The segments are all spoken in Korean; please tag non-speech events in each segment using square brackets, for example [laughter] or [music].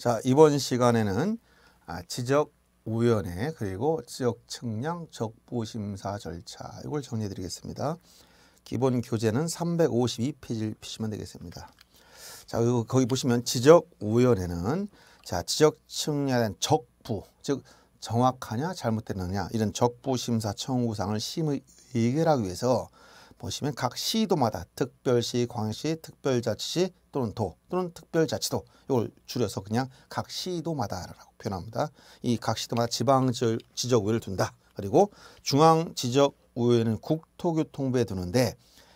자, 이번 시간에는 아, 지적 우연의 그리고 지역 측량 적부 심사 절차 이걸 정리해 드리겠습니다. 기본 교재는 352페이지를 피시면 되겠습니다. 자, 그리고 거기 보시면 지적 우연에는 자, 지적 측량에 적부, 즉 정확하냐 잘못됐느냐 이런 적부 심사 청구사항을 심의 의결하기 위해서 보시면 각 시도마다 특별시, 광역시, 특별자치시, 또는 도 또는 특별자치도 이걸 줄여서 그냥 각 시도마다라고 표현합니다. 이 각 시도마다 지방 지적의회를 둔다. 그리고 중앙 지적의회는 국토교통부에 두는데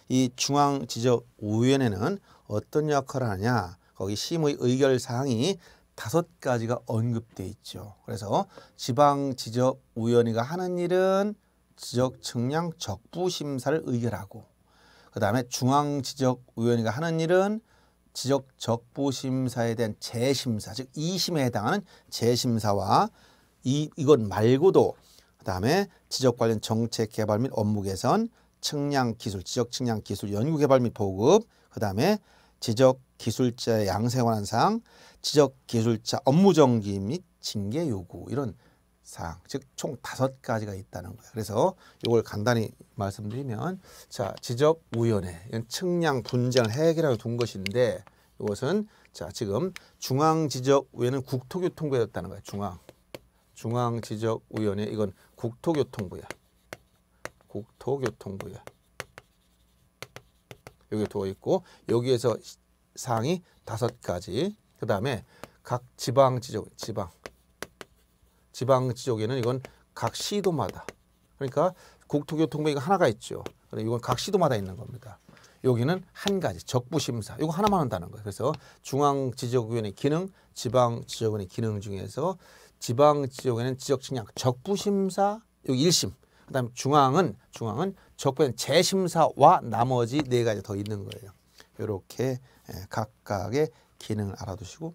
이 중앙 지적의회에는 어떤 역할을 하냐 거기 심의 의결 사항이 다섯 가지가 언급돼 있죠. 그래서 지방 지적 우연위가 하는 일은 지적 측량 적부 심사를 의결하고 그다음에 중앙 지적 우연위가 하는 일은 지적 적부심사에 대한 재심사, 즉 2심에 해당하는 재심사와 이, 이것 말고도 그다음에 지적 관련 정책 개발 및 업무 개선, 측량 기술, 지적 측량 기술 연구 개발 및 보급, 그다음에 지적 기술자의 양세 관한 사 지적 기술자 업무 정기및 징계 요구 이런 사항, 즉총 다섯 가지가 있다는 거예요. 그래서 이걸 간단히 말씀드리면 자 지적 우연회, 이건 측량 분쟁 해결하고 둔 것인데 이것은 자 지금 중앙 지적 우연은 국토교통부였다는 거예요. 중앙 중앙 지적 우연회 이건 국토교통부야. 국토교통부야. 여기 두어 있고 여기에서 사항이 다섯 가지. 그 다음에 각 지방 지적 지방 지방 지역에는 이건 각 시도마다 그러니까 국토교통부가 하나가 있죠. 이건 각 시도마다 있는 겁니다. 여기는 한 가지 적부심사 이거 하나만 한다는 거예요. 그래서 중앙지역위원회 기능, 지방지역위원회 기능 중에서 지방지역에는 지역측량 적부심사 여기 1심 그다음 중앙은 중앙은 적부는 재심사와 나머지 네 가지 더 있는 거예요. 이렇게 예, 각각의 기능을 알아두시고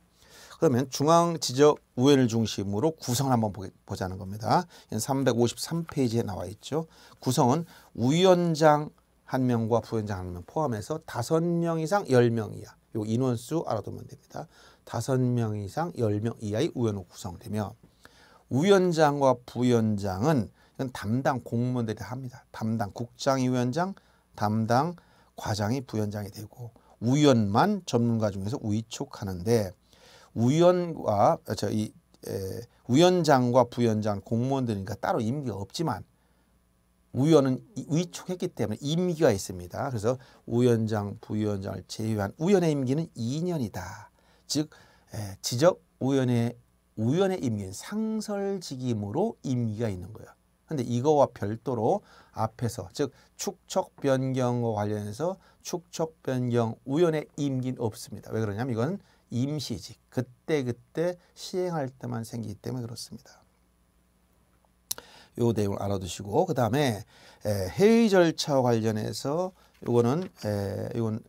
그러면 중앙 지적 우회를 중심으로 구성을 한번 보자는 겁니다. 353페이지에 나와 있죠. 구성은 우위원장 한 명과 부위원장 한 명 포함해서 다섯 명 이상 열명 이하. 요 인원수 알아두면 됩니다. 다섯 명 이상 열명 이하의 우연으로 구성되며 우위원장과 부위원장은 담당 공무원들이 합니다. 담당 국장이 위원장, 담당 과장이 부위원장이 되고 우위만 전문가 중에서 위촉 하는데 우연과 아, 저이 우연장과 부연장 공무원들이니까 따로 임기가 없지만 우연은 위촉했기 때문에 임기가 있습니다. 그래서 우연장, 부위장을 제외한 우연의 임기는 2년이다. 즉 에, 지적 우연의 우연의 임기는 상설직임으로 임기가 있는 거예요. 근데 이거와 별도로 앞에서 즉 축척 변경과 관련해서 축척 변경 우연의 임기는 없습니다. 왜 그러냐면 이건 임시직 그때그때 시행할 때만 생기기 때문에 그렇습니다. 요 내용을 알아두시고 그 다음에 회의 절차와 관련해서 요거는 에, 요건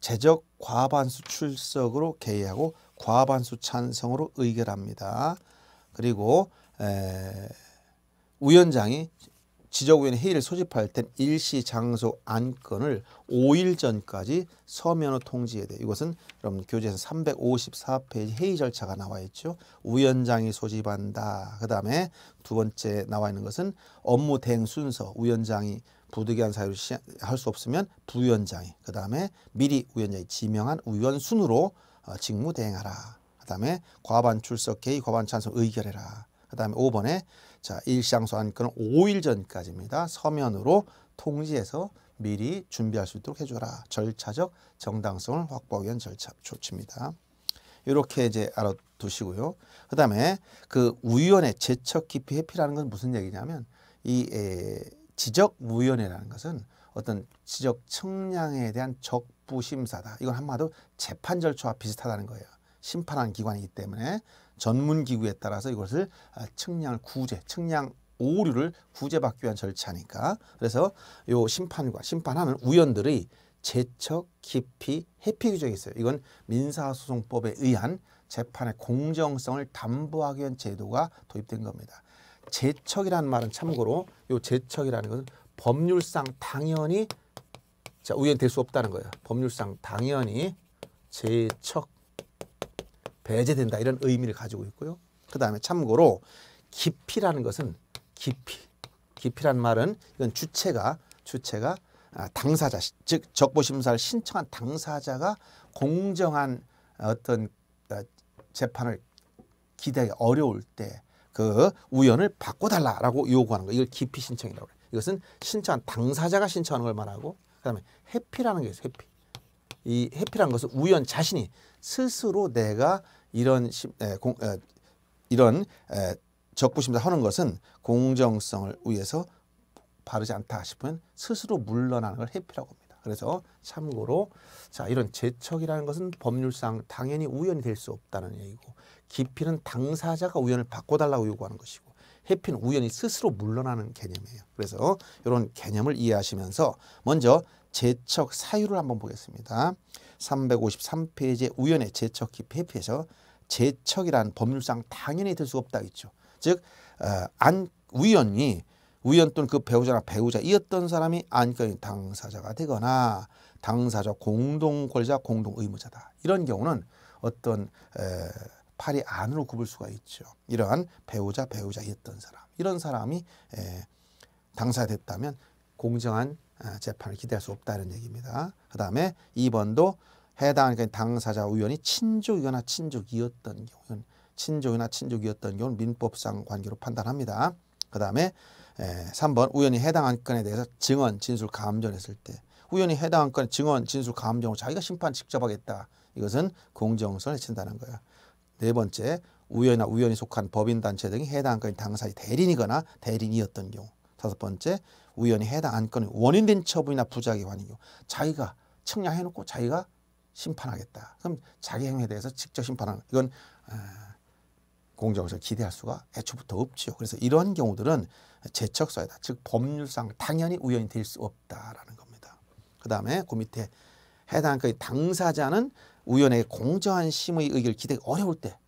제적 과반수 출석으로 개의하고 과반수 찬성으로 의결합니다. 그리고 에, 위원장이 지적위원 회의를 소집할 땐 일시 장소 안건을 5일 전까지 서면으로 통지해야 돼요. 이것은 여러분 교재에서 354페이지 회의 절차가 나와 있죠. 위원장이 소집한다. 그 다음에 두 번째 나와 있는 것은 업무 대행 순서 위원장이 부득이한 사유로 할 수 없으면 부위원장이 그 다음에 미리 위원장이 지명한 위원 순으로 어, 직무 대행하라. 그 다음에 과반 출석 개의 과반 찬성 의결해라. 그 다음에 5번에 자, 일시장소한 건은 5일 전까지입니다. 서면으로 통지해서 미리 준비할 수 있도록 해줘라. 절차적 정당성을 확보하기 위한 절차 조치입니다. 이렇게 이제 알아두시고요. 그 다음에 그 우위원회 제척 기피 회피라는 건 무슨 얘기냐면 이 에, 지적 우위원회라는 것은 어떤 지적 측량에 대한 적부심사다. 이건 한마디로 재판 절차와 비슷하다는 거예요. 심판하는 기관이기 때문에 전문 기구에 따라서 이것을 아, 측량을 구제, 측량 오류를 구제받기 위한 절차니까 그래서 요 심판과 심판하는 우연들의 재척, 기피, 해피 규정이 있어요. 이건 민사소송법에 의한 재판의 공정성을 담보하기 위한 제도가 도입된 겁니다. 재척이라는 말은 참고로 요 재척이라는 것은 법률상 당연히 자, 우연될 수 없다는 거예요. 법률상 당연히 재척 배제된다 이런 의미를 가지고 있고요. 그 다음에 참고로 깊이라는 것은 깊이 깊이란 말은 이건 주체가 주체가 아, 당사자 즉 적보심사를 신청한 당사자가 공정한 어떤 아, 재판을 기대하기 어려울 때 그 우연을 바꿔달라라고 요구하는 거 이걸 깊이 신청이라고 그요 이것은 신청한 당사자가 신청하는 걸 말하고 그다음에 해피라는 게 있어요. 해피. 이 해피라는 것은 우연 자신이 스스로 내가 이런 에, 공, 에, 이런 에, 적부심사 하는 것은 공정성을 위해서 바르지 않다 싶으면 스스로 물러나는 걸 회피라고 합니다. 그래서 참고로 자 이런 재척이라는 것은 법률상 당연히 우연이 될 수 없다는 얘기고 기피는 당사자가 우연을 바꿔달라고 요구하는 것이고 해피는 우연히 스스로 물러나는 개념이에요. 그래서 이런 개념을 이해하시면서 먼저 재척 사유를 한번 보겠습니다. 353페이지에 우연의 재척 기폐해서 재척이란 법률상 당연히 될수 없다 있죠. 즉, 어, 안 우연히 우연 또는 그 배우자나 배우자이었던 사람이 안건의 당사자가 되거나 당사자 공동권리자 공동의무자다. 이런 경우는 어떤 에, 팔이 안으로 굽을 수가 있죠. 이러한 배우자 배우자였던 사람 이런 사람이 에, 당사됐다면 공정한 아, 재판을 기대할 수 없다는 얘기입니다. 그 다음에 2번도 해당 당사자 의원이 친족 이거나 친족이었던 경우 친족이나 친족이었던 경우는 민법상 관계로 판단합니다. 그 다음에 3번 우연히 해당 안건에 대해서 증언, 진술, 감정했을 때 우연히 해당 안건에 증언, 진술, 감정을 자기가 심판 직접 하겠다. 이것은 공정성을 친다는 거야. 네 번째 우연이나 우연히 속한 법인단체 등이 해당 안건의 당사의 대리인이거나 대리인이었던 경우 다섯 번째 우연히 해당 안건의 원인된 처분이나 부작위 완이요 자기가 청량해놓고 자기가 심판하겠다. 그럼 자기 행위에 대해서 직접 심판하는 이건 아, 공정에서 기대할 수가 애초부터 없지요. 그래서 이러한 경우들은 재척사이다. 즉 법률상 당연히 우연이 될 수 없다라는 겁니다. 그 다음에 그 밑에 해당 그 당사자는 우연의 공정한 심의 의결 기대가 어려울 때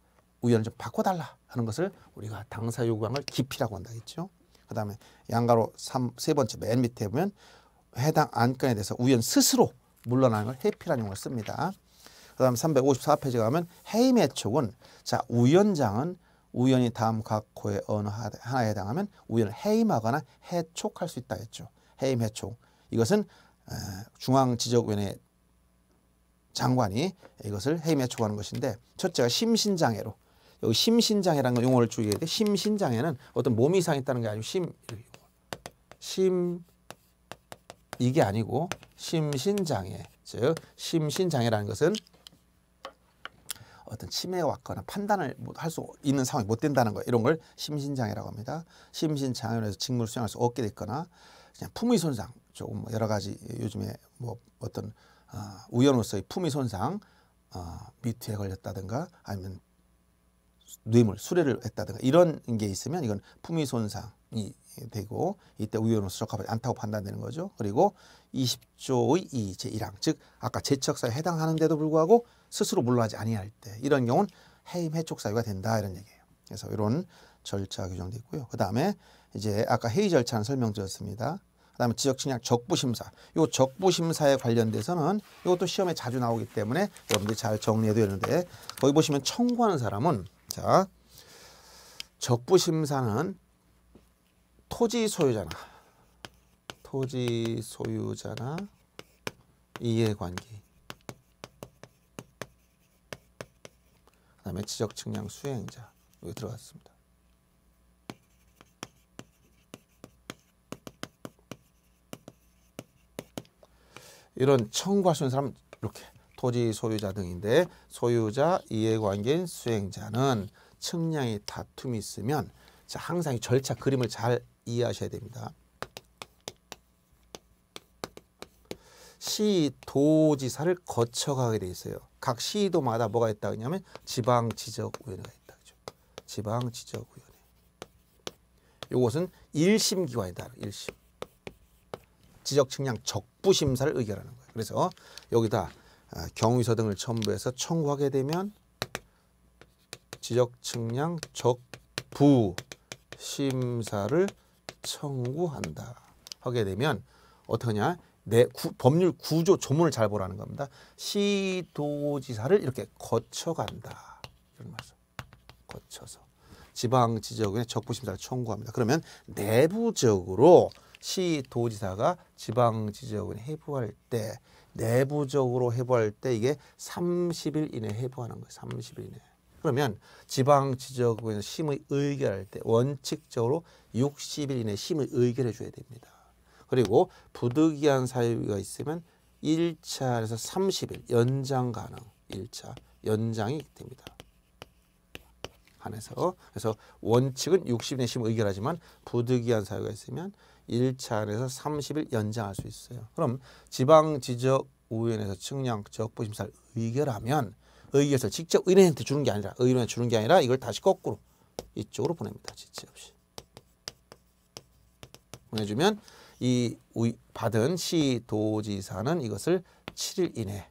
우연을 좀 바꿔달라 하는 것을 우리가 당사 요구항을 기피라고 한다겠죠. 그 다음에 양가로 3, 세 번째 맨 밑에 보면 해당 안건에 대해서 우연 스스로 물러나는 걸 해피라는 용어를 씁니다. 그 다음 354페이지 가면 해임 해촉은 자 우연장은 우연히 다음 각호의 어느 하나에 해당하면 우연을 해임하거나 해촉할 수 있다 했죠. 해임 해촉. 이것은 중앙지적위원회 장관이 이것을 해임해 초하는 것인데 첫째가 심신장애로 여기 심신장애라는 용어를 주의해야 돼. 심신장애는 어떤 몸 이상이 다는게 아니고 심, 심 이게 아니고 심신장애. 즉 심신장애라는 것은 어떤 치매가 왔거나 판단을 할수 있는 상황이 못 된다는 거 이런 걸 심신장애라고 합니다. 심신장애로 서 직무를 수행할 수 없게 됐거나 그냥 품위 손상 조금 뭐 여러 가지 요즘에 뭐 어떤 아, 우연으로서의 품위 손상 어, 미투에 걸렸다든가 아니면 뇌물 수레를 했다든가 이런 게 있으면 이건 품위 손상이 되고 이때 우연으로 수적하지 않다고 판단되는 거죠. 그리고 20조의 이 제1항 즉 아까 재척사에 해당하는데도 불구하고 스스로 물러나지 아니할 때 이런 경우는 해임 해촉 사유가 된다 이런 얘기예요. 그래서 이런 절차 가규정되어 있고요. 그다음에 이제 아까 회의 절차는 설명드렸습니다. 그다음에 지적 침략 적부 심사. 이 적부 심사에 관련돼서는 이것도 시험에 자주 나오기 때문에 여러분들이 잘 정리해 두었는데 거기 보시면 청구하는 사람은 자, 적부심사는 토지 소유자나 토지 소유자나 이해관계 그다음에 지적 측량 수행자 여기 들어갔습니다. 이런 청구할 수는 사람 이렇게 토지 소유자 등인데 소유자 이해관계인 수행자는 측량의 다툼이 있으면 자, 항상 절차 그림을 잘 이해하셔야 됩니다. 시도지사를 거쳐가게 돼 있어요. 각 시도마다 뭐가 있다 그냐면 지방지적위원회가 있다 지방지적위원회. 요것은 1심 기관이다. 1심. 지적 측량 적부 심사를 의결하는 거예요. 그래서 여기다 아, 경위서 등을 첨부해서 청구하게 되면 지적 측량 적부 심사를 청구한다 하게 되면 어떠냐 내 구, 법률 구조 조문을 잘 보라는 겁니다. 시도지사를 이렇게 거쳐간다 이런 말씀 거쳐서 지방 지적의 적부 심사를 청구합니다. 그러면 내부적으로 시도지사가 지방 지적을 해부할 때 내부적으로 해부할 때 이게 30일 이내 에 해부하는 거예요. 30일 이내. 그러면 지방 지적인 심의 의결할 때 원칙적으로 60일 이내 심의 의결해 줘야 됩니다. 그리고 부득이한 사유가 있으면 1차에서 30일 연장 가능 1차 연장이 됩니다. 한해서 그래서 원칙은 60일 내심 의결하지만 부득이한 사유가 있으면 1차 에서 30일 연장할 수 있어요. 그럼 지방지적 우연에서 측량 적부심사를 의결하면 의결서 직접 의뢰인한테 주는 게 아니라 의뢰인한테 주는 게 아니라 이걸 다시 거꾸로 이쪽으로 보냅니다. 지체 없이. 보내주면 이 받은 시도지사는 이것을 7일 이내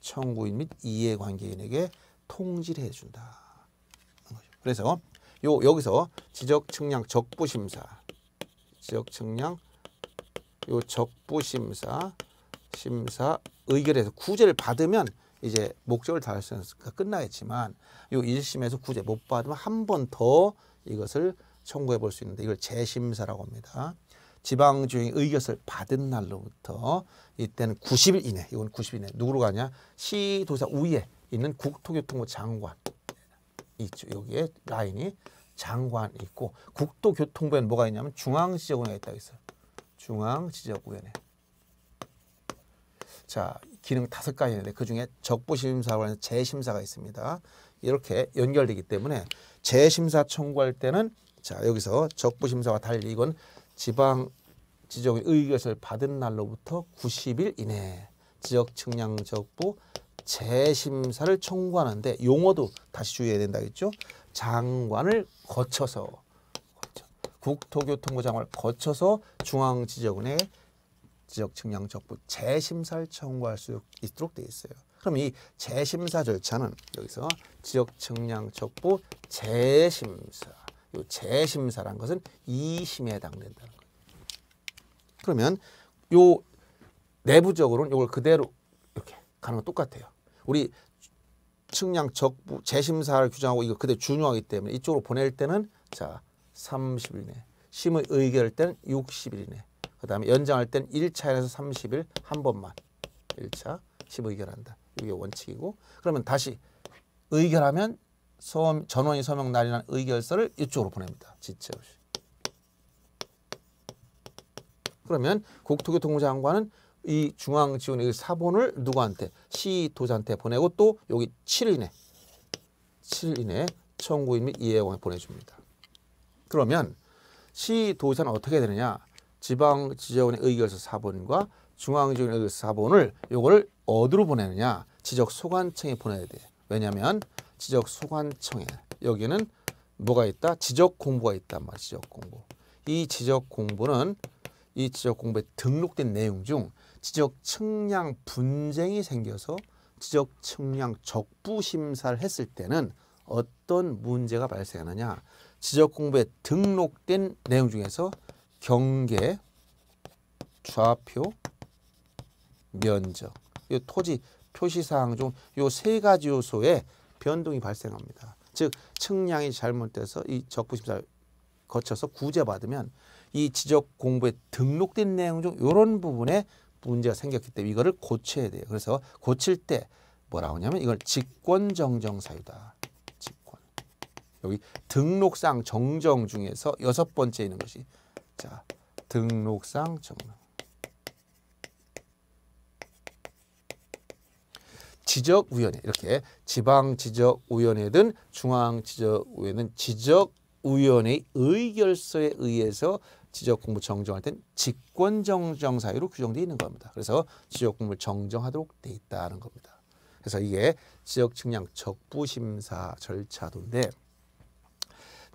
청구인 및 이해관계인에게 통지를 해준다. 그래서 요 여기서 지적 측량 적부심사 지역 측량 요 적부 심사 심사 의결에서 구제를 받으면 이제 목적을 달성했으니까 끝나겠지만 요일심에서 구제 못 받으면 한 번 더 이것을 청구해 볼 수 있는데 이걸 재심사라고 합니다. 지방주의 의견을 받은 날로부터 이때는 90일 이내, 이건 90일 이내 누구로 가냐? 시도사 위에 있는 국토교통부 장관 있죠. 여기에 라인이 장관 있고 국토교통부에는 뭐가 있냐면 중앙지적위원회가 있다고 있어요. 중앙지적위원회 자, 기능 다섯 가지 있는데 그중에 적부심사와 재심사가 있습니다. 이렇게 연결되기 때문에 재심사 청구할 때는 자 여기서 적부심사와 달리 이건 지방 지적의 의결서를 받은 날로부터 90일 이내 지역 측량 적부 재심사를 청구하는데 용어도 다시 주의해야 된다겠죠. 장관을 거쳐서 거쳐, 국토교통부 장관을 거쳐서 중앙지적원에 지적측량적부 재심사를 청구할 수 있도록 되어 있어요. 그럼 이 재심사 절차는 여기서 지역측량적부 재심사 이 재심사란 것은 이심에 해당된다는 거예요. 그러면 요 내부적으로는 이걸 그대로 이렇게 가는 건 똑같아요. 우리 측량 적부 재심사를 규정하고 이거 그대 준용하기 때문에 이쪽으로 보낼 때는 자 30일 내 심의 의결 때는 60일 이내 그 다음에 연장할 때는 1차에서 30일 한 번만 1차 심의 의결한다 이게 원칙이고 그러면 다시 의결하면 소원 전원이 서명 날인한 의결서를 이쪽으로 보냅니다 지체 없이 그러면 국토교통부 장관은 이 중앙지원의 사본을 누구한테? 시도자한테 보내고 또 여기 7일 이내 7일 이내 청구인 및 이해관에 보내줍니다. 그러면 시도자는 어떻게 되느냐? 지방지원의 의결서 4번과 중앙지원의 의결서 4번을 요거를 어디로 보내느냐? 지적소관청에 보내야 돼. 왜냐하면 지적소관청에 여기는 뭐가 있다? 지적공부가 있단 말이야. 지적공부. 이 지적공부는 이 지적공부에 등록된 내용 중 지적 측량 분쟁이 생겨서 지적 측량 적부 심사를 했을 때는 어떤 문제가 발생하느냐 지적 공부에 등록된 내용 중에서 경계 좌표 면적 이 토지 표시사항 중 이 세 가지 요소에 변동이 발생합니다. 즉 측량이 잘못돼서 이 적부심사를 거쳐서 구제받으면 이 지적 공부에 등록된 내용 중 이런 부분에 문제가 생겼기 때문에 이거를 고쳐야 돼요. 그래서 고칠 때 뭐라고 하냐면 이걸 직권 정정 사유다. 직권. 여기 등록상 정정 중에서 여섯 번째 있는 것이 자, 등록상 정정. 지적위원회 이렇게 지방지적위원회든 중앙지적위원회는 지적위원회의 의결서에 의해서 지적 공부 정정할 땐 직권 정정 사유로 규정돼 있는 겁니다. 그래서 지적 공부 정정하도록 돼 있다는 겁니다. 그래서 이게 지적 측량 적부 심사 절차도인데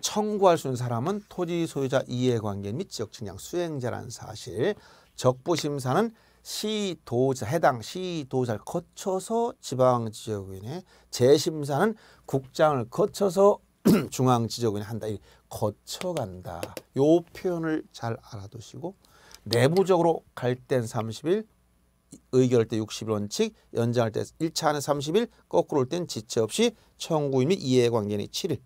청구할 수 있는 사람은 토지 소유자 이해관계 및 지역 측량 수행자라는 사실 적부 심사는 시도자 해당 시도자를 거쳐서 지방지역위원 재심사는 국장을 거쳐서 [clears throat] 중앙 지적을 한다. 거쳐간다. 요 표현을 잘 알아두시고 내부적으로 갈땐 30일, 의결때 60일 원칙, 연장할 때 1차 안에 30일, 거꾸로 올 땐 지체 없이 청구인 및이해관계인 7일.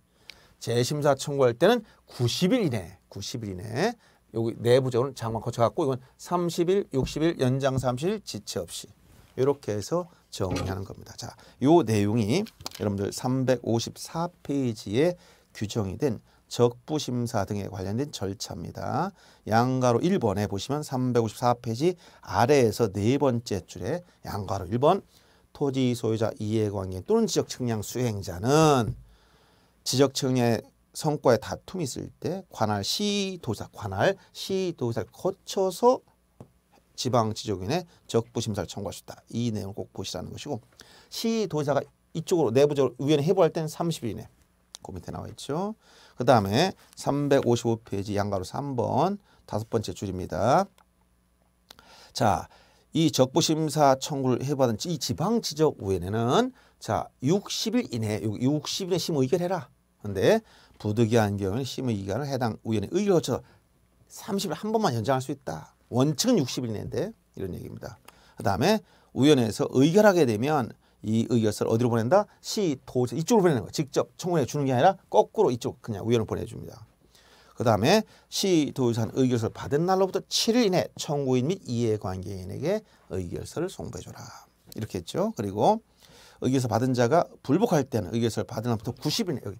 재심사 청구할 때는 90일 이내, 90일 이내. 여기 내부적으로 장만 거쳐갖고 이건 30일, 60일, 연장 30일, 지체 없이. 이렇게 해서 정리하는 겁니다. 자, 요 내용이 여러분들 354페이지에 규정이 된 적부심사 등에 관련된 절차입니다. 양가로 1번에 보시면 354페이지 아래에서 네 번째 줄에 양가로 1번 토지 소유자 이해관계 또는 지적측량 수행자는 지적측량의 성과에 다툼이 있을 때 관할 시도사, 관할 시도사를 거쳐서 지방지조인의 적부심사를 청구할 수 있다. 이 내용을 꼭 보시라는 것이고 시도지사가 이쪽으로 내부적으로 위원회 해부할 때는 30일 이내 그 밑에 나와 있죠. 그 다음에 355페이지 양가로 3번 다섯 번째 줄입니다. 자, 이 적부심사 청구를 해받은 이 지방지적위원회는 자 60일 이내 에 60일 에 심의 의결해라. 그런데 부득이한 경우는 심의 기간을 해당 위원회 의결 거쳐 30일 한 번만 연장할 수 있다. 원칙은 60일 내인데 이런 얘기입니다. 그 다음에 우연에서 의결하게 되면 이 의결서를 어디로 보낸다? 시도 이쪽으로 보내는 거예요. 직접 청문회 주는 게 아니라 거꾸로 이쪽 그냥 우원을 보내줍니다. 그 다음에 시도의산 의결서를 받은 날로부터 7일 이내 청구인 및 이해관계인에게 의결서를 송부해줘라. 이렇게 했죠. 그리고 의결서 받은 자가 불복할 때는 의결서를 받은 날부터 90일 내 여기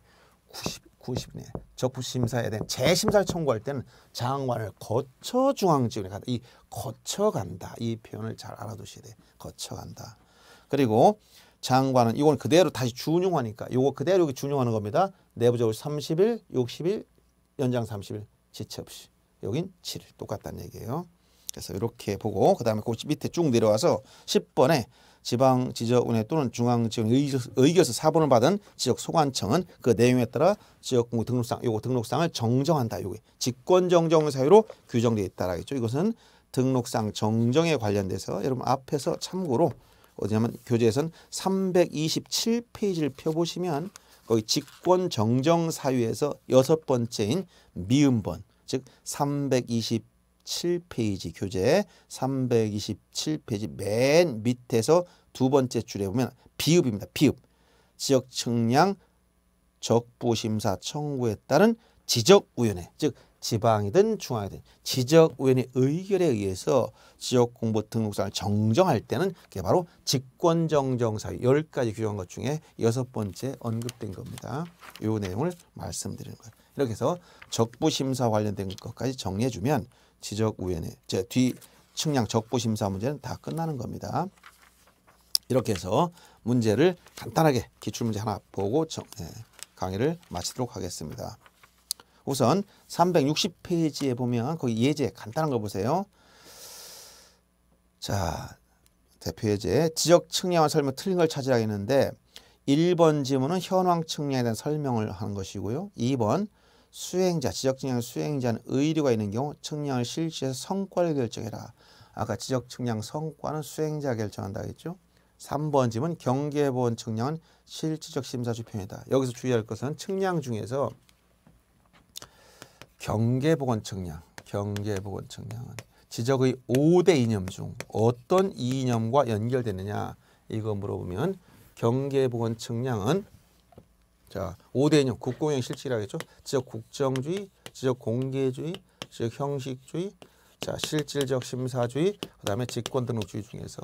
90 90년 에 적부심사에 대한 재심사를 청구할 때는 장관을 거쳐 중앙지검에 간다. 이 거쳐간다. 이 표현을 잘 알아두셔야 돼. 거쳐간다. 그리고 장관은 이건 그대로 다시 준용하니까 이거 그대로 여기 준용하는 겁니다. 내부적으로 30일, 60일, 연장 30일 지체 없이. 여긴 7일 똑같다는 얘기예요. 그래서 이렇게 보고 그 다음에 그 밑에 쭉 내려와서 10번에 지방 지적위원회 또는 중앙 지역 의결서 사본을 받은 지역 소관청은 그 내용에 따라 지역공고 등록상 요거 등록상을 정정한다. 요게 직권 정정 사유로 규정돼 있다라겠죠. 이것은 등록상 정정에 관련돼서 여러분 앞에서 참고로 어디냐면 교재에선 327페이지를 펴보시면 거기 직권 정정 사유에서 여섯 번째인 미음번 즉320 327페이지 교재 327페이지 맨 밑에서 두 번째 줄에 보면 비읍입니다. 비읍. 지역 측량 적부심사 청구에 따른 지적위원회 즉 지방이든 중앙이든 지적위원회 의결에 의해서 지역공보 등록사항을 정정할 때는 그게 바로 직권정정사유 열가지 규정한 것 중에 여섯 번째 언급된 겁니다. 요 내용을 말씀드리는 거예요. 이렇게 해서 적부심사 관련된 것까지 정리해주면 지적 우연의 제뒤 측량 적부 심사 문제는 다 끝나는 겁니다. 이렇게 해서 문제를 간단하게 기출문제 하나 보고 정, 네, 강의를 마치도록 하겠습니다. 우선 360페이지에 보면 거기 예제 간단한 거 보세요. 자 대표 예제 지적 측량화 설명 틀린 걸 찾으라 했는데 1번 지문은 현황 측량에 대한 설명을 하는 것이고요. 2번 수행자, 지적측량 수행자는 의료가 있는 경우 측량을 실시해서 성과를 결정해라. 아까 지적측량 성과는 수행자 결정한다 했죠. 3번 질문 경계본 보 측량은 실질적 심사 지표이다. 여기서 주의할 것은 측량 중에서 경계보건 측량, 경계보건 측량은 지적의 5대 이념 중 어떤 이념과 연결되느냐 이거 물어보면 경계보건 측량은 자, 5대인 국공형 실질이겠죠지적 국정주의, 지적 공개주의, 지적 형식주의, 자, 실질적 심사주의, 그다음에 직권 등록주의 중에서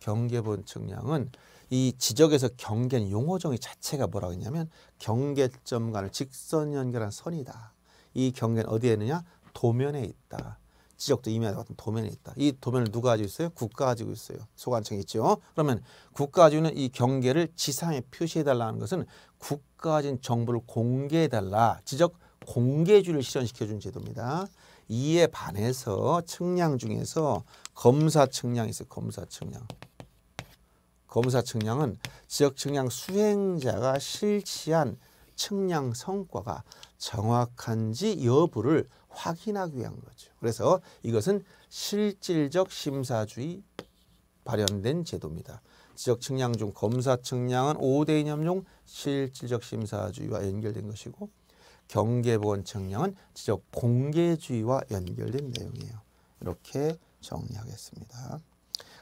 경계본 측량은 이 지적에서 경계는 용어 정의 자체가 뭐라고 했냐면 경계점 간을 직선 연결한 선이다. 이 경계는 어디에 있느냐? 도면에 있다. 지적도 이미 같은 도면에 있다. 이 도면을 누가 가지고 있어요? 국가 가지고 있어요. 소관청이 있죠. 그러면 국가 가지고는 이 경계를 지상에 표시해달라는 것은 국 가진 정보를 공개해달라. 지적 공개주의를 실현시켜준 제도입니다. 이에 반해서 측량 중에서 검사 측량이 있어요. 검사 측량. 검사 측량은 지역 측량 수행자가 실시한 측량 성과가 정확한지 여부를 확인하기 위한 거죠. 그래서 이것은 실질적 심사주의 발현된 제도입니다. 지적 측량 중 검사 측량은 5대 이념용 실질적 심사주의와 연결된 것이고 경계보건 측량은 지적 공개주의와 연결된 내용이에요. 이렇게 정리하겠습니다.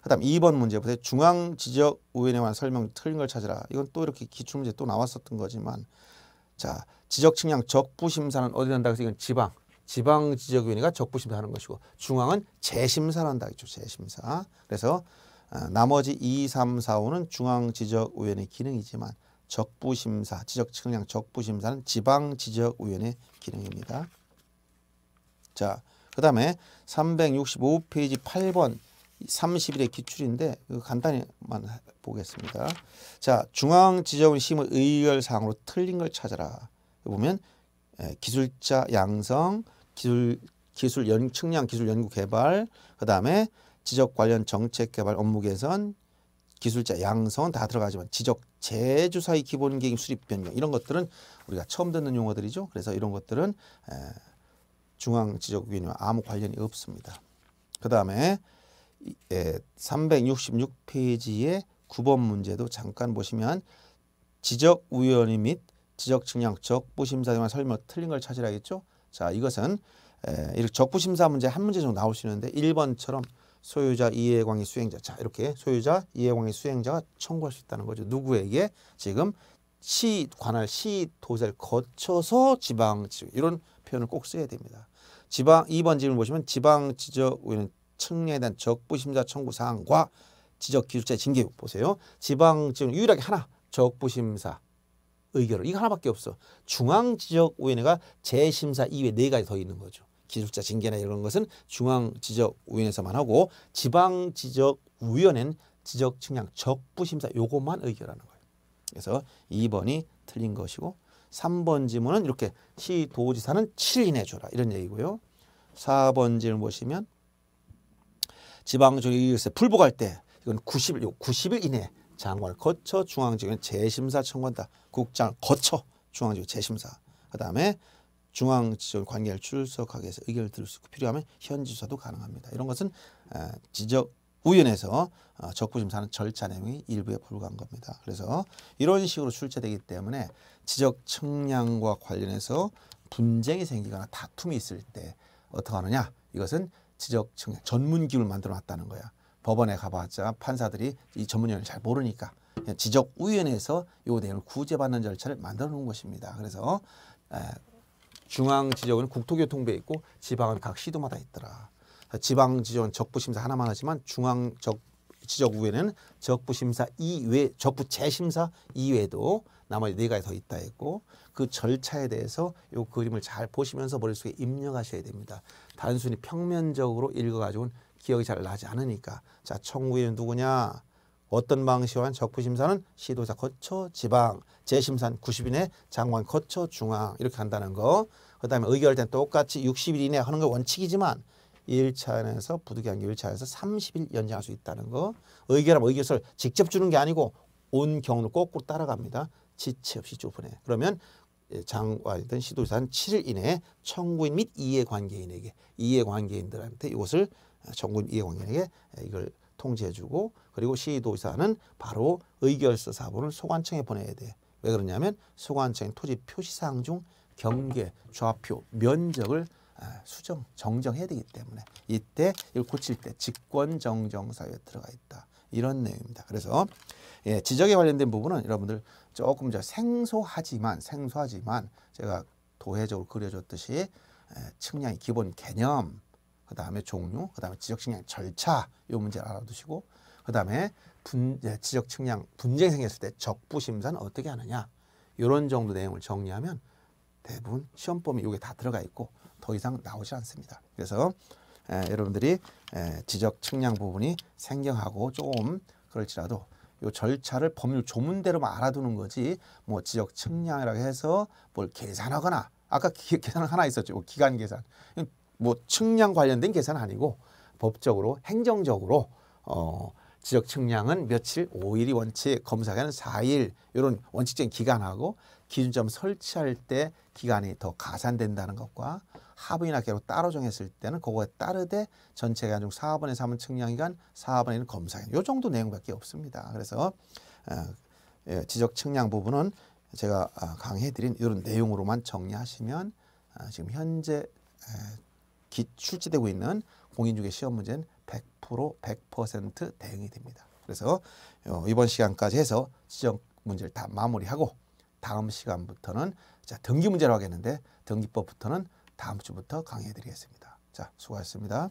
그 다음 2번 문제 보세요. 중앙 지적 우연에 관한 설명 틀린 걸찾아라 이건 또 이렇게 기출문제 또 나왔었던 거지만 자 지적 측량 적부 심사는 어디 한다고 해서 이건 지방 지방 지적위원회가 적부 심사하는 것이고 중앙은 재심사를 한다. 이죠 재심사. 그래서 아, 나머지 2, 3, 4, 5는 중앙지적위원회 기능이지만 적부심사, 지적측량 적부심사는 지방지적위원회 기능입니다. 자, 그 다음에 365페이지 8번 30일의 기출인데 간단히만 보겠습니다. 자, 중앙지적위 심의 의결사항으로 틀린 걸 찾아라. 보면 예, 기술자 양성, 기술 기술 연, 측량 기술 연구 개발, 그 다음에 지적 관련 정책 개발 업무 개선, 기술자 양성 다 들어가지만 지적 재주사의 기본 계획 수립 변경 이런 것들은 우리가 처음 듣는 용어들이죠. 그래서 이런 것들은 중앙 지적위원회와 아무 관련이 없습니다. 그 다음에 366페이지의 9번 문제도 잠깐 보시면 지적 우연위 및 지적 측량적 부심사 등한 설명 틀린 걸 찾으라겠죠. 자 이것은 이렇게 적부심사 문제 한 문제 정도 나오시는데 1번처럼 소유자 이해의 광의 수행자 자 이렇게 소유자 이해의 광의 수행자가 청구할 수 있다는 거죠. 누구에게 지금 시 관할 시 도세를 거쳐서 지방 지역 이런 표현을 꼭 써야 됩니다. 지방 2번 질문 보시면 지방 지적 위원 측량에 대한 적부심사 청구 사항과 지적 기술자 의 징계 보세요. 지방 지금 유일하게 하나 적부심사 의결을 이거 하나밖에 없어. 중앙 지적 위원회가 재심사 이외 네 가지 더 있는 거죠. 기술자 징계나 이런 것은 중앙 지적 위원회에서만 하고 지방 지적 위원회는 지적 측량 적부 심사 요것만 의결하는 거예요. 그래서 2번이 틀린 것이고 3번 지문은 이렇게 시도지사는 7인 해줘라 이런 얘기고요. 4번 지문 보시면 지방정의위에서 불복할 때 이건 90일, 90일 이내 장관을 거쳐 중앙지검 재심사 청구한다. 국장을 거쳐 중앙지검 재심사. 그 다음에 중앙 지적 관계를 출석하게 해서 의견을 들을 수 있고 필요하면 현지조사도 가능합니다. 이런 것은 지적 우연에서 어, 적부심사는 절차 내용이 일부에 불과한 겁니다. 그래서 이런 식으로 출제되기 때문에 지적 측량과 관련해서 분쟁이 생기거나 다툼이 있을 때 어떻게 하느냐 이것은 지적 측량 전문 기구를 만들어 놨다는 거야. 법원에 가봤자 판사들이 이 전문 용어를 잘 모르니까 지적 우연에서 요 내용을 구제받는 절차를 만들어 놓은 것입니다. 그래서 중앙 지적은 국토교통부에 있고 지방은 각 시도마다 있더라. 지방 지원 적부심사 하나만 하지만 중앙 적 지적위에는 적부심사 이외 적부 재심사 이외도 나머지 네 가지 더 있다 했고 그 절차에 대해서 요 그림을 잘 보시면서 머릿속에 입력하셔야 됩니다. 단순히 평면적으로 읽어가지고는 기억이 잘 나지 않으니까 자 청구인은 누구냐 어떤 망시환 적부심사는 시도사 거처 지방, 재심산 90일 이내, 장관 거처 중앙 이렇게 한다는 거. 그 다음에 의결할 똑같이 60일 이내 하는 게 원칙이지만 1차에서 부득이한 게 1차에서 30일 연장할 수 있다는 거. 의결하면 의결서를 직접 주는 게 아니고 온 경로를 거꾸로 따라갑니다. 지체 없이 좁으네. 그러면 예, 장관이든 시도사는 7일 이내에 청구인 및 이해관계인에게 이해관계인들한테 이것을 아, 청구인 이해관계인에게 이걸 통지해주고 그리고 시도지사는 바로 의결서 사본을 소관청에 보내야 돼. 왜 그러냐면 소관청 토지 표시사항 중 경계, 좌표, 면적을 아, 수정, 정정해야 되기 때문에 이때 이걸 고칠 때 직권정정사유에 들어가 있다. 이런 내용입니다. 그래서 예, 지적에 관련된 부분은 여러분들 조금 더 생소하지만 생소하지만 제가 도회적으로 그려줬듯이 예, 측량의 기본 개념 그 다음에 종류, 그 다음에 지적 측량 절차 이 문제 알아두시고 그 다음에 예, 지적 측량 분쟁 이 생겼을 때 적부 심사는 어떻게 하느냐 이런 정도 내용을 정리하면 대부분 시험 범위 이게 다 들어가 있고 더 이상 나오지 않습니다. 그래서 에, 여러분들이 에, 지적 측량 부분이 생경하고 조금 그럴지라도 요 절차를 법률 조문대로만 알아두는 거지 뭐 지적 측량이라고 해서 뭘 계산하거나 아까 기, 계산 하나 있었죠 뭐 기간 계산 뭐 측량 관련된 계산은 아니고 법적으로 행정적으로 어 지적 측량은 며칠 오일이 원칙 검사기간은 사일 이런 원칙적인 기간하고 기준점 설치할 때 기간이 더 가산된다는 것과 하부이나 계로 따로 정했을 때는 그거에 따르되 전체 기간 중 사분의서 은 측량기간 사분의는 검사기간 요 정도 내용밖에 없습니다. 그래서 어, 예, 지적 측량 부분은 제가 아, 강의해드린 이런 내용으로만 정리하시면 아, 지금 현재 기, 출제되고 있는 공인중개 시험 문제는 100% 100% 대응이 됩니다. 그래서 어, 이번 시간까지 해서 지정 문제를 다 마무리하고 다음 시간부터는 자 등기 문제로 하겠는데 등기법부터는 다음 주부터 강의해드리겠습니다. 자 수고하셨습니다.